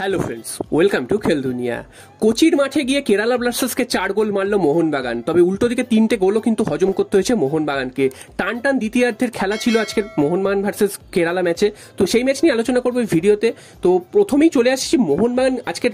hello friends welcome to খেল দুনিয়া কোচির মাঠে গিয়ে কেরালা ব্লাস্টার্সকে চার গোল মারল মোহনবাগান তবে উল্টো দিকে তিনটে গোলও কিন্তু হজম করতে হয়েছে মোহনবাগানকে টান টান দ্বিতীয়ার্ধের খেলা ছিল আজকের মোহনবাগান ভার্সেস কেরালা ম্যাচে তো সেই ম্যাচ নিয়ে আলোচনা করবো ভিডিওতে তো প্রথমেই চলে আসছি মোহনবাগান আজকের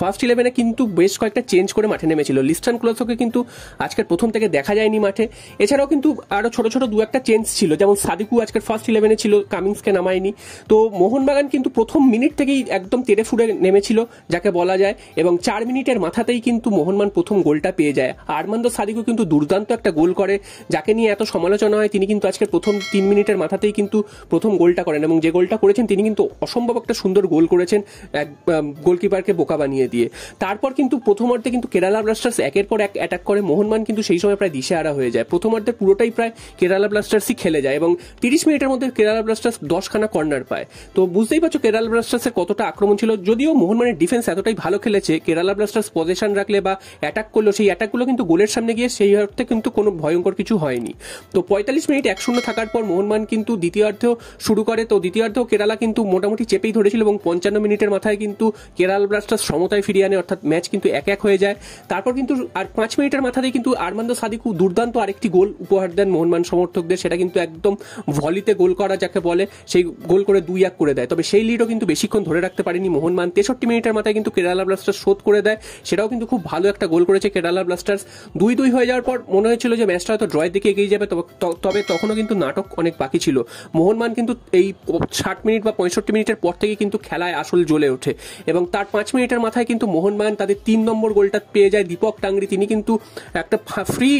ফার্স্ট ইলেভেনে কিন্তু বেশ কয়েকটা চেঞ্জ করে মাঠে নেমেছিল লিস্টান ক্লসকে কিন্তু আজকের প্রথম থেকে দেখা যায়নি মাঠে এছাড়াও কিন্তু আরও ছোট ছোট দু একটা চেঞ্জ ছিল যেমন সাদিকু আজকের ফার্স্ট ইলেভেনে ছিল কামিংসকে নামায়নি তো মোহনবাগান কিন্তু প্রথম মিনিট থেকেই একদম তেড়ে ফুড়ে নেমেছিল যাকে বলা যায় এবং চার মিনিটের মাথাতেই কিন্তু মোহনমান প্রথম গোলটা পেয়ে যায় আরমান্দ সাদিকও কিন্তু দুর্দান্ত একটা গোল করে যাকে নিয়ে এত সমালোচনা হয় তিনি কিন্তু আজকে প্রথম তিন মিনিটের মাথাতেই কিন্তু প্রথম গোলটা করেন এবং যে গোলটা করেছেন তিনি কিন্তু অসম্ভব একটা সুন্দর গোল করেছেন এক গোলকিপারকে বোকা বানিয়ে দিয়ে তারপর কিন্তু প্রথমার্ধে কিন্তু কেরালা ব্লাস্টার্স একের পর এক অ্যাটাক করে মোহনমান কিন্তু সেই সময় প্রায় দিশে আড়া হয়ে যায় প্রথমার্ধে পুরোটাই প্রায় কেরালা ব্লাস্টার্সই খেলে যায় এবং তিরিশ মিনিটের মধ্যে কেরালা ব্লাস্টার্স দশখানা কর্নার পায় তো বুঝতেই পারছো কেরালা ব্লাস্টার্সের কতটা আক্রমণ ছিল যদিও মোহনমানের ডিফেন্স এতটাই ভালো খেলেছে কেরালা ব্লাস্টার্স পজিশন রাখলে বা অ্যাটাক করলো সেই অ্যাটাকগুলো কিন্তু গোলের সামনে গিয়ে সেই অর্থে কিন্তু কোনো ভয়ঙ্কর কিছু হয়নি তো পঁয়তাল্লিশ মিনিট এক শূন্য থাকার পর মোহনমান কিন্তু দ্বিতীয়ার্ধেও শুরু করে তো দ্বিতীয়ার্ধেও কেরালা কিন্তু মোটামুটি চেপেই ধরেছিল এবং পঞ্চান্ন মিনিটের মাথায় কিন্তু কেরাল ব্লাস্টার্স সমতায় ফিরিয়ে আনে অর্থাৎ ম্যাচ কিন্তু এক এক হয়ে যায় তারপর কিন্তু আর পাঁচ মিনিটের মাথাতেই কিন্তু আরমান্দ সাদিকু দুর্দান্ত আরেকটি গোল উপহার দেন মোহনমান সমর্থকদের সেটা কিন্তু একদম ভলিতে গোল করা যাকে বলে সেই গোল করে দুই এক করে দেয় তবে সেই লিডও কিন্তু বেশিক্ষণ ধরে রাখতে পারেনি মোহনমান কারণ তেষট্টি মিনিটের মাথায় কিন্তু কেরালা ব্লাস্টার্স শোধ করে দেয় সেটাও কিন্তু খুব ভালো একটা গোল করেছে কেরালা ব্লাস্টার্স দুই দুই হয়ে যাওয়ার পর মনে হয়েছিল যে ম্যাচটা হয়তো ড্রয়ের দিকে এগিয়ে যাবে তবে তখনও কিন্তু নাটক অনেক বাকি ছিল মোহনমান কিন্তু এই ষাট মিনিট বা পঁয়ষট্টি মিনিটের পর থেকে কিন্তু খেলায় আসল জ্বলে ওঠে এবং তার পাঁচ মিনিটের মাথায় কিন্তু মোহনমান তাদের তিন নম্বর গোলটা পেয়ে যায় দীপক টাংরি তিনি কিন্তু একটা ফ্রি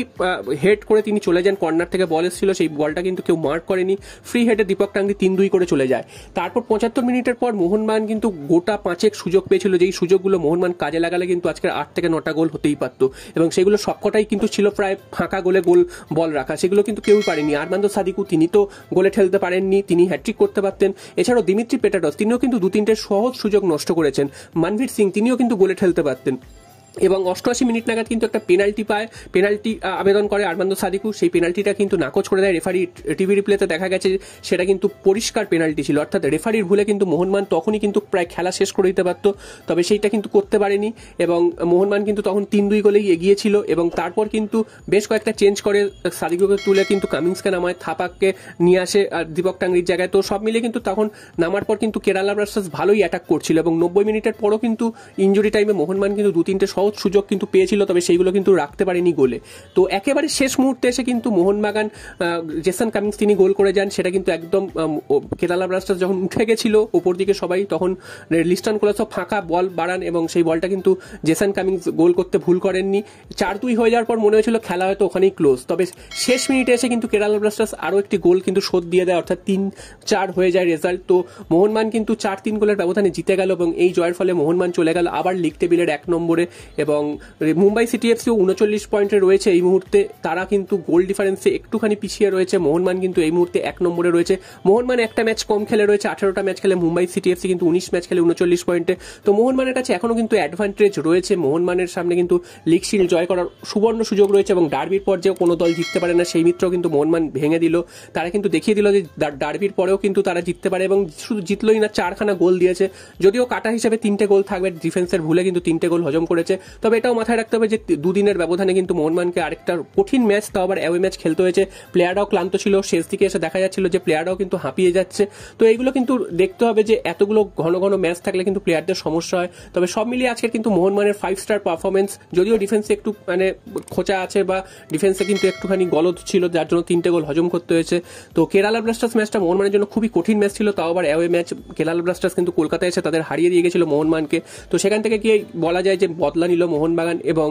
হেড করে তিনি চলে যান কর্নার থেকে বল এসেছিল সেই বলটা কিন্তু কেউ মার্ক করেনি ফ্রি হেডে দীপক টাংরি তিন দুই করে চলে যায় তারপর পঁচাত্তর মিনিটের পর মোহনমান কিন্তু গোটা পাঁচ পাচেক সুযোগ পেয়েছিল যেই সুযোগগুলো মোহনমান কাজে লাগালে কিন্তু আজকের আট থেকে নটা গোল হতেই পারতো এবং সেগুলো সবকটাই কিন্তু ছিল প্রায় ফাঁকা গোলে গোল বল রাখা সেগুলো কিন্তু কেউই পারেনি আরমান্দ সাদিকু তিনি তো গোলে ঠেলতে পারেননি তিনি হ্যাট্রিক করতে পারতেন এছাড়াও দিমিত্রি পেটাটস তিনিও কিন্তু দু তিনটে সহজ সুযোগ নষ্ট করেছেন মানভীর সিং তিনিও কিন্তু গোলে ঠেলতে পারতেন এবং অষ্টআশি মিনিট নাগাদ কিন্তু একটা পেনাল্টি পায় পেনাল্টি আবেদন করে আরমান্দ সাদিকু সেই পেনাল্টিটা কিন্তু নাকচ করে দেয় রেফারি টিভি রিপ্লেতে দেখা গেছে সেটা কিন্তু পরিষ্কার পেনাল্টি ছিল অর্থাৎ রেফারির ভুলে কিন্তু মোহনমান তখনই কিন্তু প্রায় খেলা শেষ করে দিতে পারত তবে সেইটা কিন্তু করতে পারেনি এবং মোহনমান কিন্তু তখন তিন দুই গোলেই এগিয়েছিল এবং তারপর কিন্তু বেশ কয়েকটা চেঞ্জ করে সাদিকুকে তুলে কিন্তু কামিংসকে নামায় থাপাককে নিয়ে আসে আর দীপক টাঙ্গির জায়গায় তো সব মিলে কিন্তু তখন নামার পর কিন্তু কেরালা ব্রাসার্স ভালোই অ্যাটাক করছিল এবং নব্বই মিনিটের পরও কিন্তু ইঞ্জুরি টাইমে মোহনমান কিন্তু দু তিনটে সহ সহজ সুযোগ কিন্তু পেয়েছিল তবে সেইগুলো কিন্তু রাখতে পারেনি গোলে তো একেবারে শেষ মুহূর্তে এসে কিন্তু মোহনবাগান জেসন কামিংস তিনি গোল করে যান সেটা কিন্তু একদম কেরালা ব্রাস্টার যখন উঠে গেছিল ওপর দিকে সবাই তখন লিস্টান কোলাসও ফাঁকা বল বাড়ান এবং সেই বলটা কিন্তু জেসন কামিংস গোল করতে ভুল করেননি চার দুই হয়ে যাওয়ার পর মনে হয়েছিল খেলা হয়তো ওখানেই ক্লোজ তবে শেষ মিনিটে এসে কিন্তু কেরালা ব্লাস্টার্স আরও একটি গোল কিন্তু শোধ দিয়ে দেয় অর্থাৎ তিন চার হয়ে যায় রেজাল্ট তো মোহনমান কিন্তু চার তিন গোলের ব্যবধানে জিতে গেল এবং এই জয়ের ফলে মোহনমান চলে গেল আবার লিগ টেবিলের এক নম্বরে এবং মুম্বাই সিটি এফসিও উনচল্লিশ পয়েন্টে রয়েছে এই মুহূর্তে তারা কিন্তু গোল ডিফারেন্সে একটুখানি পিছিয়ে রয়েছে মোহনমান কিন্তু এই মুহূর্তে এক নম্বরে রয়েছে মোহনমান একটা ম্যাচ কম খেলে রয়েছে আঠারোটা ম্যাচ খেলে মুম্বাই সিটি এফসি কিন্তু উনিশ ম্যাচ খেলে উনচল্লিশ পয়েন্টে তো মোহনমানের কাছে এখনও কিন্তু অ্যাডভান্টেজ রয়েছে মোহনমানের সামনে কিন্তু লিগ জয় করার সুবর্ণ সুযোগ রয়েছে এবং ডার্বির যেও কোনো দল জিততে পারে না সেই মিত্র কিন্তু মোহনমান ভেঙে দিল তারা কিন্তু দেখিয়ে দিল যে ডার্বির পরেও কিন্তু তারা জিততে পারে এবং শুধু জিতলই না চারখানা গোল দিয়েছে যদিও কাটা হিসেবে তিনটে গোল থাকবে ডিফেন্সের ভুলে কিন্তু তিনটে গোল হজম করেছে তবে এটাও মাথায় রাখতে হবে যে দুদিনের ব্যবধানে কিন্তু মোহনমানকে আরেকটা কঠিন ম্যাচ তাও আবার অ্যাওয়ে ম্যাচ খেলতে হয়েছে প্লেয়াররাও ক্লান্ত ছিল শেষ দিকে এসে দেখা যাচ্ছিল যে প্লেয়াররাও কিন্তু হাঁপিয়ে যাচ্ছে তো এইগুলো কিন্তু দেখতে হবে যে এতগুলো ঘন ঘন ম্যাচ থাকলে কিন্তু প্লেয়ারদের সমস্যা হয় তবে সব মিলিয়ে আজকে কিন্তু মোহনমানের ফাইভ স্টার পারফরমেন্স যদিও ডিফেন্সে একটু মানে খোঁচা আছে বা ডিফেন্সে কিন্তু একটুখানি গলত ছিল যার জন্য তিনটে গোল হজম করতে হয়েছে তো কেরালা ব্লাস্টার্স ম্যাচটা মোহনমানের জন্য খুবই কঠিন ম্যাচ ছিল তাও আবার অ্যাওয়ে ম্যাচ কেরালা ব্লাস্টার্স কিন্তু কলকাতায় এসে তাদের হারিয়ে দিয়ে গেছিল মোহনমানকে তো সেখান থেকে গিয়ে বলা যায় যে বদলা নিল মোহনবাগান এবং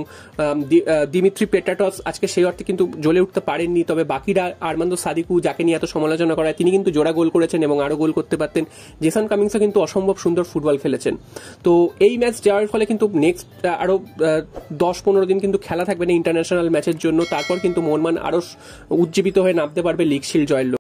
দিমিত্রি পেটাটস আজকে সেই অর্থে কিন্তু জ্বলে উঠতে পারেননি তবে বাকিরা আরমান্দ সাদিকু যাকে নিয়ে এত সমালোচনা করা তিনি কিন্তু জোড়া গোল করেছেন এবং আরও গোল করতে পারতেন জেসান কামিংসও কিন্তু অসম্ভব সুন্দর ফুটবল খেলেছেন তো এই ম্যাচ যাওয়ার ফলে কিন্তু নেক্সট আরও দশ পনেরো দিন কিন্তু খেলা থাকবে না ইন্টারন্যাশনাল ম্যাচের জন্য তারপর কিন্তু মোহনমান আরও উজ্জীবিত হয়ে নামতে পারবে লিগ শিল জয়ের